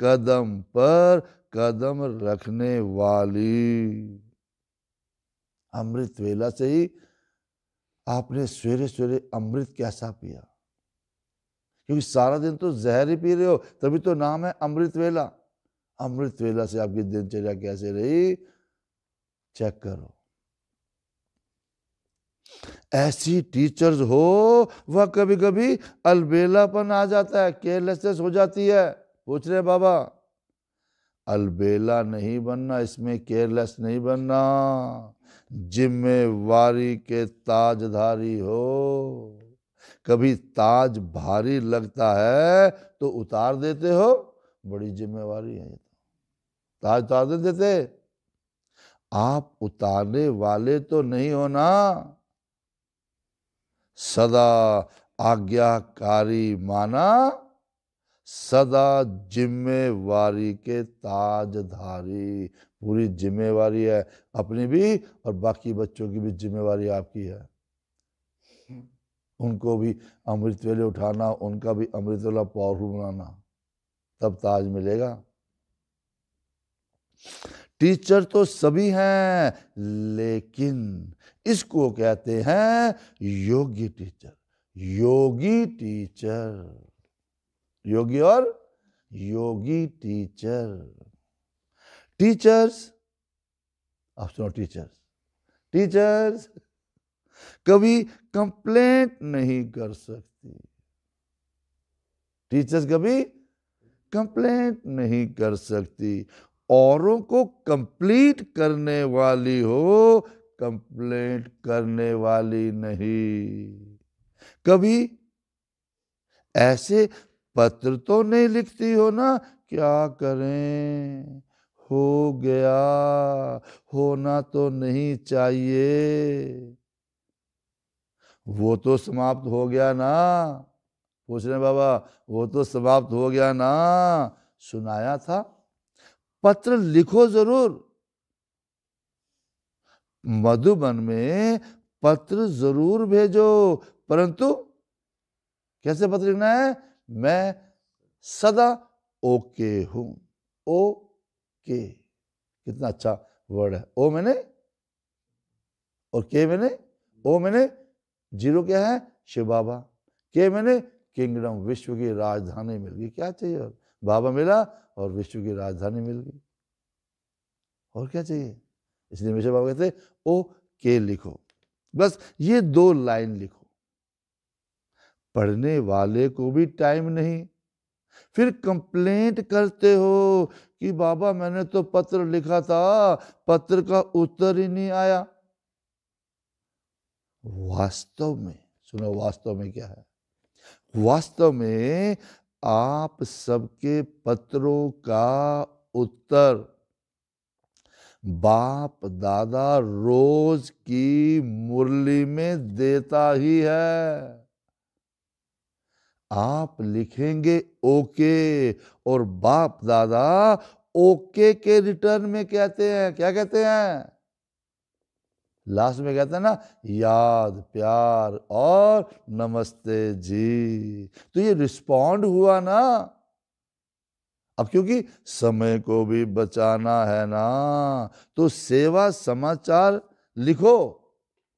कदम पर कदम रखने वाली अमृत वेला से ही आपने सवेरे सवेरे अमृत कैसा पिया क्योंकि सारा दिन तो जहर ही पी रहे हो तभी तो नाम है अमृत वेला अमृत वेला से आपकी दिनचर्या कैसे रही चेक करो ऐसी टीचर्स हो वह कभी कभी अलबेलापन आ जाता है केयरलेसनेस हो जाती है पूछ रहे बाबा अलबेला नहीं बनना इसमें केयरलेस नहीं बनना जिम्मेवारी के ताजधारी हो कभी ताज भारी लगता है तो उतार देते हो बड़ी जिम्मेवारी है तो। ताज उतार दे देते आप उतारने वाले तो नहीं होना सदा आज्ञाकारी माना सदा जिम्मेवारी के ताजधारी पूरी जिम्मेवारी है अपनी भी और बाकी बच्चों की भी जिम्मेवारी आपकी है उनको भी अमृत वेले उठाना उनका भी अमृत वेला पावरफुल बनाना तब ताज मिलेगा टीचर तो सभी हैं लेकिन इसको कहते हैं योगी टीचर योगी टीचर योगी और योगी टीचर टीचर्स आप सुनो टीचर्स टीचर्स कभी कंप्लेंट नहीं कर सकती टीचर्स कभी कंप्लेंट नहीं कर सकती औरों को कंप्लीट करने वाली हो कंप्लेंट करने वाली नहीं कभी ऐसे पत्र तो नहीं लिखती हो ना क्या करें हो गया होना तो नहीं चाहिए वो तो समाप्त हो गया ना पूछ रहे बाबा वो तो समाप्त हो गया ना सुनाया था पत्र लिखो जरूर मधुबन में पत्र जरूर भेजो परंतु कैसे पत्र लिखना है मैं सदा ओके हूं ओ के कितना अच्छा वर्ड है ओ मैंने और के मैंने ओ मैंने जीरो क्या है शिव बाबा के मैंने किंगडम विश्व की राजधानी मिल गई क्या चाहिए और बाबा मिला और विश्व की राजधानी मिल गई और क्या चाहिए इसलिए मिश्र बाबा कहते ओ के लिखो बस ये दो लाइन लिखो पढ़ने वाले को भी टाइम नहीं फिर कंप्लेंट करते हो कि बाबा मैंने तो पत्र लिखा था पत्र का उत्तर ही नहीं आया वास्तव में सुनो वास्तव में क्या है वास्तव में आप सबके पत्रों का उत्तर बाप दादा रोज की मुरली में देता ही है आप लिखेंगे ओके और बाप दादा ओके के रिटर्न में कहते हैं क्या कहते हैं लास्ट में कहते हैं ना याद प्यार और नमस्ते जी तो ये रिस्पॉन्ड हुआ ना अब क्योंकि समय को भी बचाना है ना तो सेवा समाचार लिखो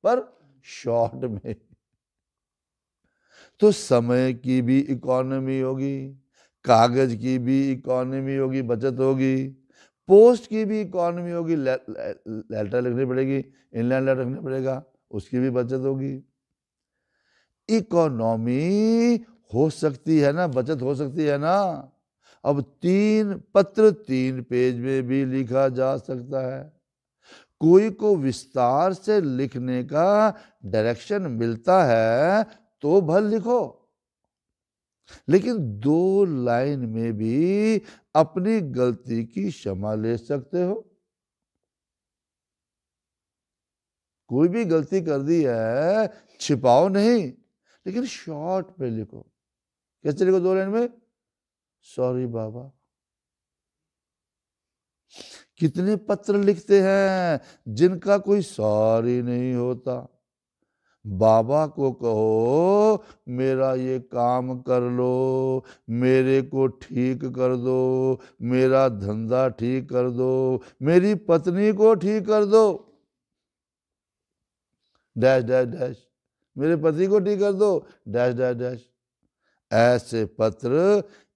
पर शॉर्ट में तो समय की भी इकोनॉमी होगी कागज की भी इकोनॉमी होगी बचत होगी पोस्ट की भी इकोनॉमी होगी लेटर लिखनी पड़ेगी इनलैंड लेटर लिखना पड़ेगा उसकी भी बचत होगी इकोनॉमी हो सकती है ना बचत हो सकती है ना अब तीन पत्र तीन पेज में भी लिखा जा सकता है कोई को विस्तार से लिखने का डायरेक्शन मिलता है तो भल लिखो लेकिन दो लाइन में भी अपनी गलती की क्षमा ले सकते हो कोई भी गलती कर दी है छिपाओ नहीं लेकिन शॉर्ट पे लिखो कैसे लिखो दो लाइन में सॉरी बाबा कितने पत्र लिखते हैं जिनका कोई सॉरी नहीं होता बाबा को कहो मेरा ये काम कर लो मेरे को ठीक कर दो मेरा धंधा ठीक कर दो मेरी पत्नी को ठीक कर दो डैश डैश डैश मेरे पति को ठीक कर दो डैश डैश डैश ऐसे पत्र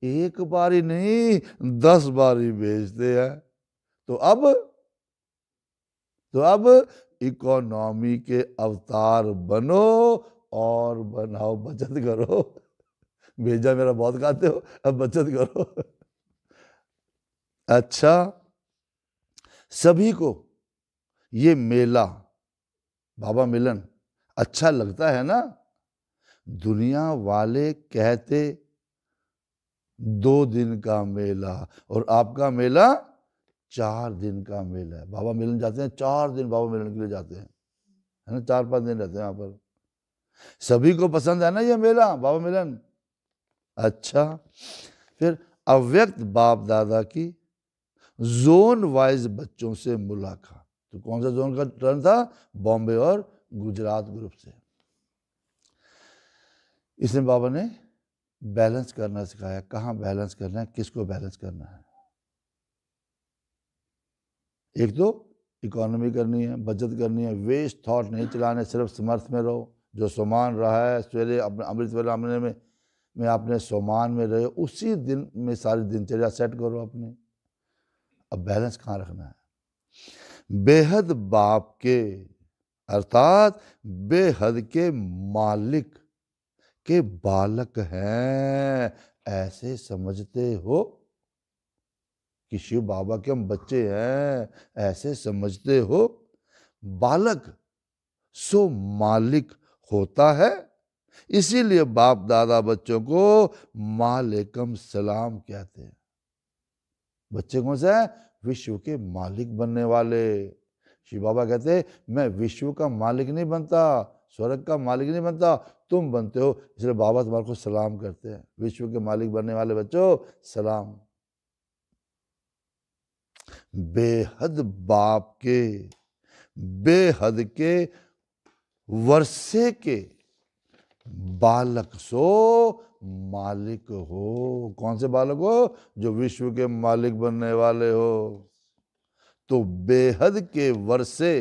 एक बारी नहीं दस बारी भेजते हैं तो अब तो अब इकोनॉमी के अवतार बनो और बनाओ बचत करो भेजा मेरा बहुत खाते हो अब बचत करो अच्छा सभी को ये मेला बाबा मिलन अच्छा लगता है ना दुनिया वाले कहते दो दिन का मेला और आपका मेला चार दिन का मेला है बाबा मिलन जाते हैं चार दिन बाबा मिलन के लिए जाते हैं है ना चार पांच दिन रहते हैं यहाँ पर सभी को पसंद है ना ये मेला बाबा मिलन अच्छा फिर अव्यक्त बाप दादा की जोन वाइज बच्चों से मुलाकात तो कौन सा जोन का टर्न था बॉम्बे और गुजरात ग्रुप से इसमें बाबा ने बैलेंस करना सिखाया कहाँ बैलेंस करना है किसको बैलेंस करना है एक तो इकोनॉमी करनी है बचत करनी है वेस्ट थॉट नहीं चलाने सिर्फ समर्थ में रहो जो सामान रहा है सवेरे अपने अमृत वेला में मैं अपने सामान में रहे उसी दिन में सारी दिनचर्या सेट करो अपने अब बैलेंस कहाँ रखना है बेहद बाप के अर्थात बेहद के मालिक के बालक हैं ऐसे समझते हो कि शिव बाबा के हम बच्चे हैं ऐसे समझते हो बालक सो मालिक होता है इसीलिए बाप दादा बच्चों को मालिकम सलाम कहते हैं बच्चे कौन से है विश्व के मालिक बनने वाले शिव बाबा कहते मैं विश्व का मालिक नहीं बनता स्वर्ग का मालिक नहीं बनता तुम बनते हो इसलिए बाबा तुम्हारे को सलाम करते हैं विश्व के मालिक बनने वाले बच्चों सलाम बेहद बाप के बेहद के वर्षे के बालक सो मालिक हो कौन से बालक हो जो विश्व के मालिक बनने वाले हो तो बेहद के वर्षे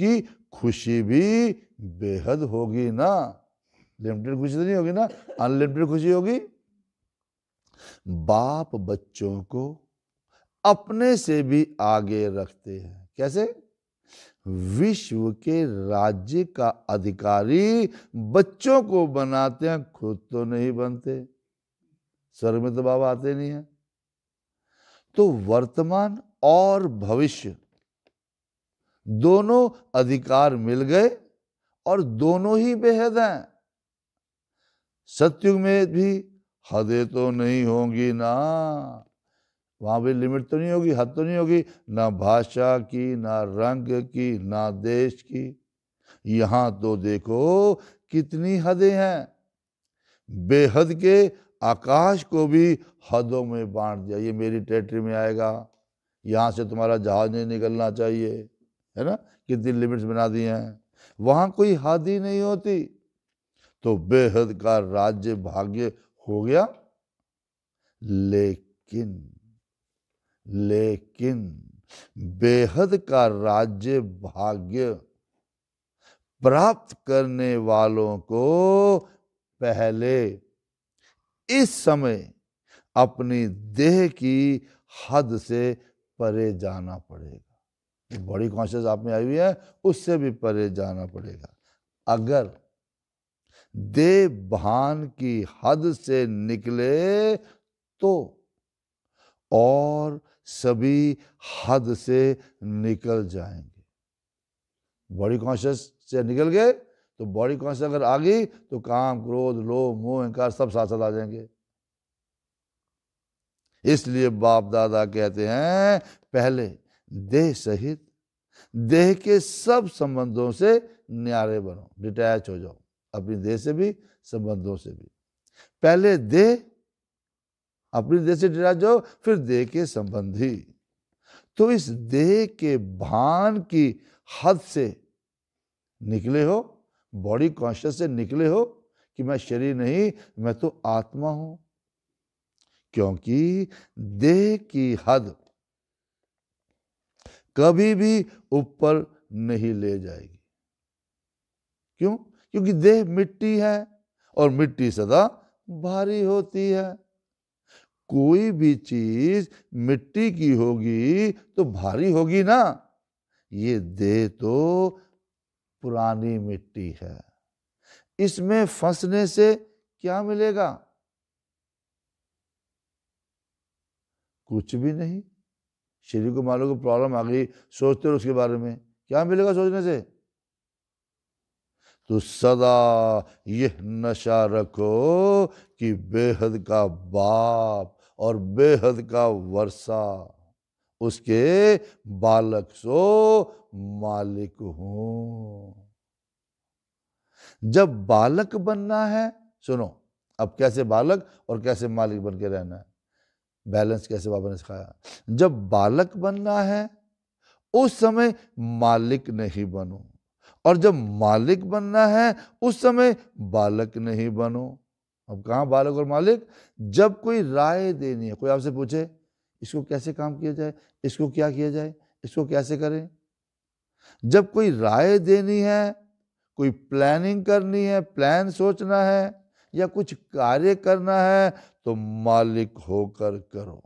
की खुशी भी बेहद होगी ना लिमिटेड खुशी तो नहीं होगी ना अनलिमिटेड खुशी होगी बाप बच्चों को अपने से भी आगे रखते हैं कैसे विश्व के राज्य का अधिकारी बच्चों को बनाते हैं खुद तो नहीं बनते स्वर्ग में तो बाबा आते नहीं है तो वर्तमान और भविष्य दोनों अधिकार मिल गए और दोनों ही बेहद हैं सत्युग में भी हदे तो नहीं होंगी ना वहाँ भी लिमिट तो नहीं होगी हद तो नहीं होगी ना भाषा की ना रंग की ना देश की यहाँ तो देखो कितनी हदें हैं बेहद के आकाश को भी हदों में बांट दिया ये मेरी टेरिटरी में आएगा यहाँ से तुम्हारा जहाज नहीं निकलना चाहिए है ना कितनी लिमिट्स बना दी हैं वहाँ कोई हद ही नहीं होती तो बेहद का राज्य भाग्य हो गया लेकिन लेकिन बेहद का राज्य भाग्य प्राप्त करने वालों को पहले इस समय अपनी देह की हद से परे जाना पड़ेगा एक बॉडी कॉन्शियस आप में आई हुई है उससे भी परे जाना पड़ेगा अगर देह भान की हद से निकले तो और सभी हद से निकल जाएंगे बॉडी कॉन्शियस से निकल गए तो बॉडी कॉन्शियस अगर आ गई तो काम क्रोध लोभ मोह अहंकार सब साथ साथ आ जाएंगे इसलिए बाप दादा कहते हैं पहले देह सहित देह के सब संबंधों से न्यारे बनो डिटैच हो जाओ अपनी देह से भी संबंधों से भी पहले देह अपने देह से डरा जाओ फिर देह के संबंधी तो इस देह के भान की हद से निकले हो बॉडी कॉन्शियस से निकले हो कि मैं शरीर नहीं मैं तो आत्मा हूं क्योंकि देह की हद कभी भी ऊपर नहीं ले जाएगी क्यों क्योंकि देह मिट्टी है और मिट्टी सदा भारी होती है कोई भी चीज मिट्टी की होगी तो भारी होगी ना ये देह तो पुरानी मिट्टी है इसमें फंसने से क्या मिलेगा कुछ भी नहीं शरीर को मालूम को प्रॉब्लम आ गई सोचते रहो उसके बारे में क्या मिलेगा सोचने से तो सदा यह नशा रखो कि बेहद का बाप और बेहद का वर्षा उसके बालक सो मालिक हूं जब बालक बनना है सुनो अब कैसे बालक और कैसे मालिक बन के रहना है बैलेंस कैसे बाबा ने सिखाया जब बालक बनना है उस समय मालिक नहीं बनो और जब मालिक बनना है उस समय बालक नहीं बनो अब कहाँ बालक और मालिक जब कोई राय देनी है कोई आपसे पूछे इसको कैसे काम किया जाए इसको क्या किया जाए इसको कैसे करें जब कोई राय देनी है कोई प्लानिंग करनी है प्लान सोचना है या कुछ कार्य करना है तो मालिक होकर करो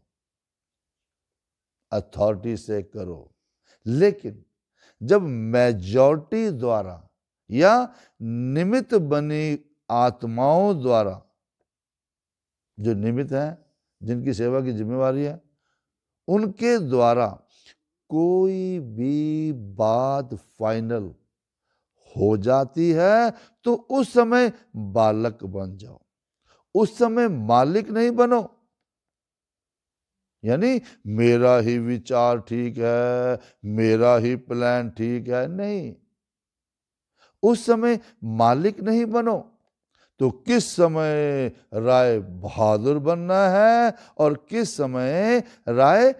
अथॉरिटी से करो लेकिन जब मेजॉरिटी द्वारा या निमित्त बनी आत्माओं द्वारा जो निमित्त हैं जिनकी सेवा की जिम्मेवारी है उनके द्वारा कोई भी बात फाइनल हो जाती है तो उस समय बालक बन जाओ उस समय मालिक नहीं बनो यानी मेरा ही विचार ठीक है मेरा ही प्लान ठीक है नहीं उस समय मालिक नहीं बनो तो किस समय राय बहादुर बनना है और किस समय राय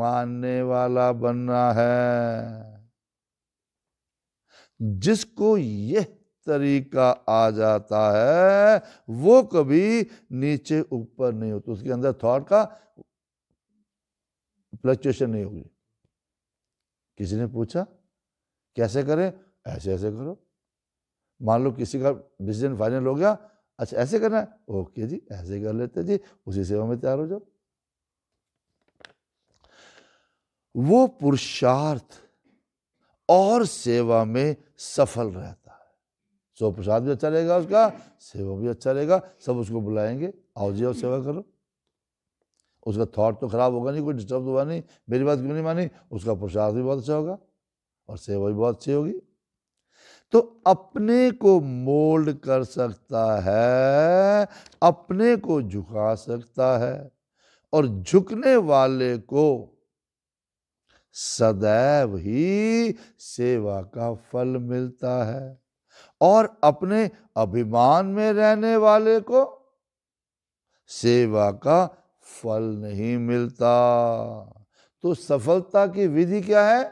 मानने वाला बनना है जिसको यह तरीका आ जाता है वो कभी नीचे ऊपर नहीं होता उसके अंदर थॉट का फ्लक्चुएशन नहीं होगी किसी ने पूछा कैसे करें ऐसे ऐसे करो मान लो किसी का डिसीजन फाइनल हो गया अच्छा ऐसे करना है ओके जी ऐसे कर लेते जी उसी सेवा में तैयार हो जाओ वो पुरुषार्थ और सेवा में सफल रहता है सो प्रसाद भी अच्छा रहेगा उसका सेवा भी अच्छा रहेगा सब उसको बुलाएंगे आओ जी और सेवा करो उसका थॉट तो खराब होगा नहीं कोई डिस्टर्ब तो हुआ नहीं मेरी बात क्यों नहीं मानी उसका प्रसाद भी बहुत अच्छा होगा और सेवा भी बहुत अच्छी होगी तो अपने को मोल्ड कर सकता है अपने को झुका सकता है और झुकने वाले को सदैव ही सेवा का फल मिलता है और अपने अभिमान में रहने वाले को सेवा का फल नहीं मिलता तो सफलता की विधि क्या है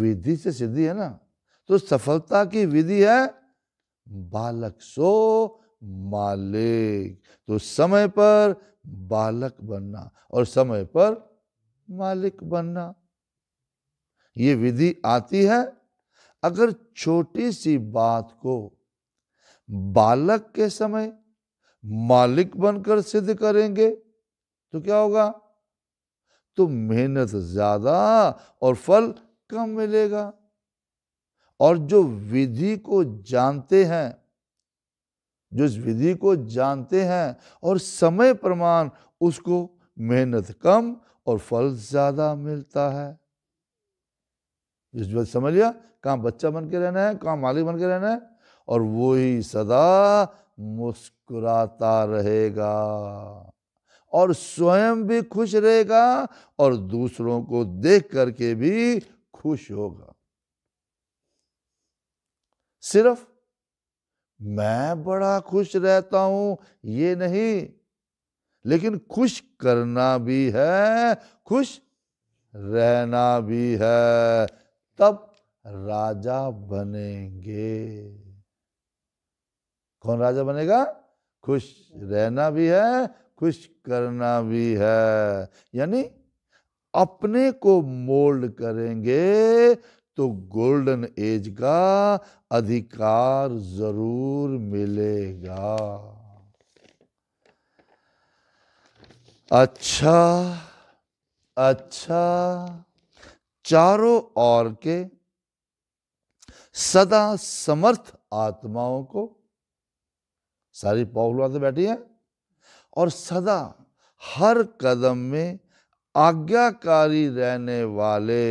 विधि से सिद्धि है ना तो सफलता की विधि है बालक सो मालिक तो समय पर बालक बनना और समय पर मालिक बनना ये विधि आती है अगर छोटी सी बात को बालक के समय मालिक बनकर सिद्ध करेंगे तो क्या होगा तो मेहनत ज्यादा और फल कम मिलेगा और जो विधि को जानते हैं जो इस विधि को जानते हैं और समय प्रमाण उसको मेहनत कम और फल ज्यादा मिलता है इस समझ लिया कहां बच्चा बन के रहना है कहां मालिक बन के रहना है और वो ही सदा मुस्कुराता रहेगा और स्वयं भी खुश रहेगा और दूसरों को देख करके भी खुश होगा सिर्फ मैं बड़ा खुश रहता हूं ये नहीं लेकिन खुश करना भी है खुश रहना भी है तब राजा बनेंगे कौन राजा बनेगा खुश रहना भी है खुश करना भी है यानी अपने को मोल्ड करेंगे तो गोल्डन एज का अधिकार जरूर मिलेगा अच्छा अच्छा चारों ओर के सदा समर्थ आत्माओं को सारी पौखलवा से बैठी है और सदा हर कदम में आज्ञाकारी रहने वाले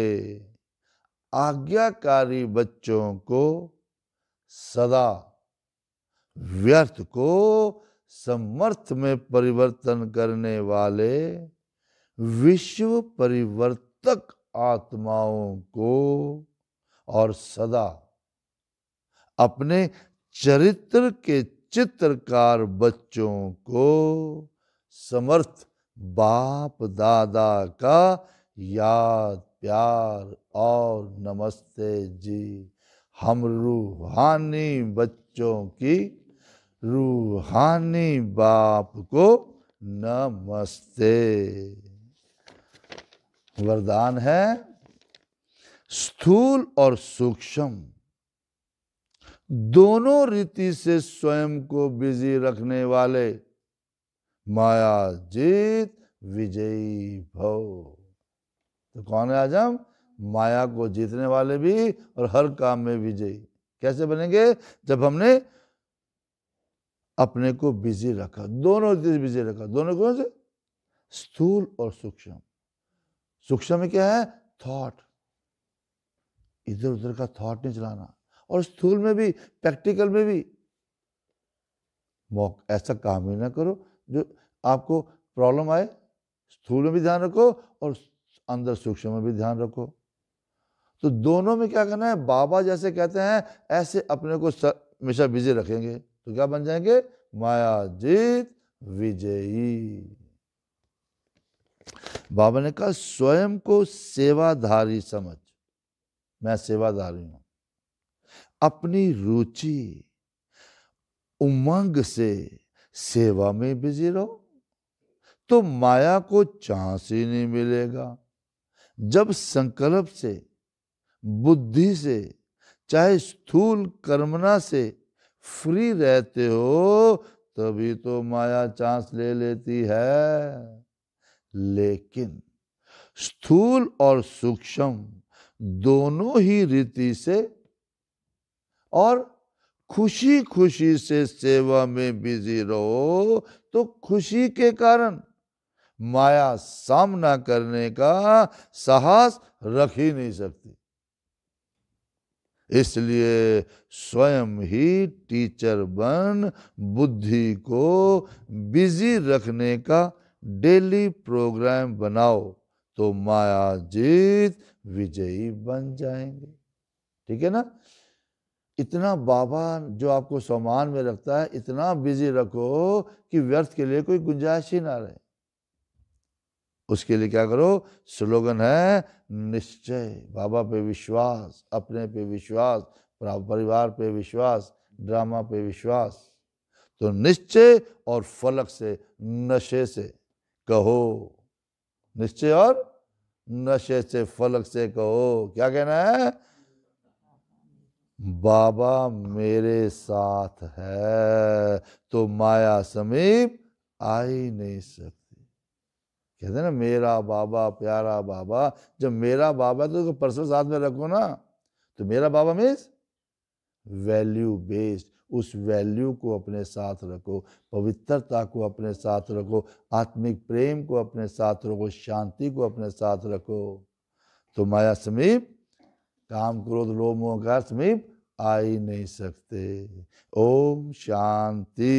आज्ञाकारी बच्चों को सदा व्यर्थ को समर्थ में परिवर्तन करने वाले विश्व परिवर्तक आत्माओं को और सदा अपने चरित्र के चित्रकार बच्चों को समर्थ बाप दादा का याद प्यार और नमस्ते जी हम रूहानी बच्चों की रूहानी बाप को नमस्ते वरदान है स्थूल और सूक्ष्म दोनों रीति से स्वयं को बिजी रखने वाले माया जीत विजयी भव तो कौन है आजम माया को जीतने वाले भी और हर काम में विजयी कैसे बनेंगे जब हमने अपने को बिजी रखा दोनों चीज बिजी रखा दोनों कौन से स्थूल और सूक्ष्म सूक्ष्म में क्या है थॉट इधर उधर का थॉट नहीं चलाना और स्थूल में भी प्रैक्टिकल में भी मौक ऐसा काम ही ना करो जो आपको प्रॉब्लम आए स्थूल में भी ध्यान रखो और अंदर सूक्ष्म में भी ध्यान रखो तो दोनों में क्या करना है बाबा जैसे कहते हैं ऐसे अपने को हमेशा बिजी रखेंगे तो क्या बन जाएंगे मायाजीत विजयी बाबा ने कहा स्वयं को सेवाधारी समझ मैं सेवाधारी हूं अपनी रुचि उमंग से सेवा में बिजी रहो तो माया को चांस ही नहीं मिलेगा जब संकल्प से बुद्धि से चाहे स्थूल कर्मना से फ्री रहते हो तभी तो माया चांस ले लेती है लेकिन स्थूल और सूक्ष्म दोनों ही रीति से और खुशी खुशी से सेवा में बिजी रहो तो खुशी के कारण माया सामना करने का साहस रख ही नहीं सकती इसलिए स्वयं ही टीचर बन बुद्धि को बिजी रखने का डेली प्रोग्राम बनाओ तो माया जीत विजयी बन जाएंगे ठीक है ना इतना बाबा जो आपको सम्मान में रखता है इतना बिजी रखो कि व्यर्थ के लिए कोई गुंजाइश ही ना रहे उसके लिए क्या करो स्लोगन है निश्चय बाबा पे विश्वास अपने पे विश्वास परिवार पे विश्वास ड्रामा पे विश्वास तो निश्चय और फलक से नशे से कहो निश्चय और नशे से फलक से कहो क्या कहना है बाबा मेरे साथ है तो माया समीप आ ही नहीं सक कहते ना मेरा बाबा प्यारा बाबा जब मेरा बाबा तो उसको पर्सनल साथ में रखो ना तो मेरा बाबा मीन्स वैल्यू बेस्ड उस वैल्यू को अपने साथ रखो पवित्रता को अपने साथ रखो आत्मिक प्रेम को अपने साथ रखो शांति को अपने साथ रखो तो माया समीप काम क्रोध लोभ मोह का समीप आ ही नहीं सकते ओम शांति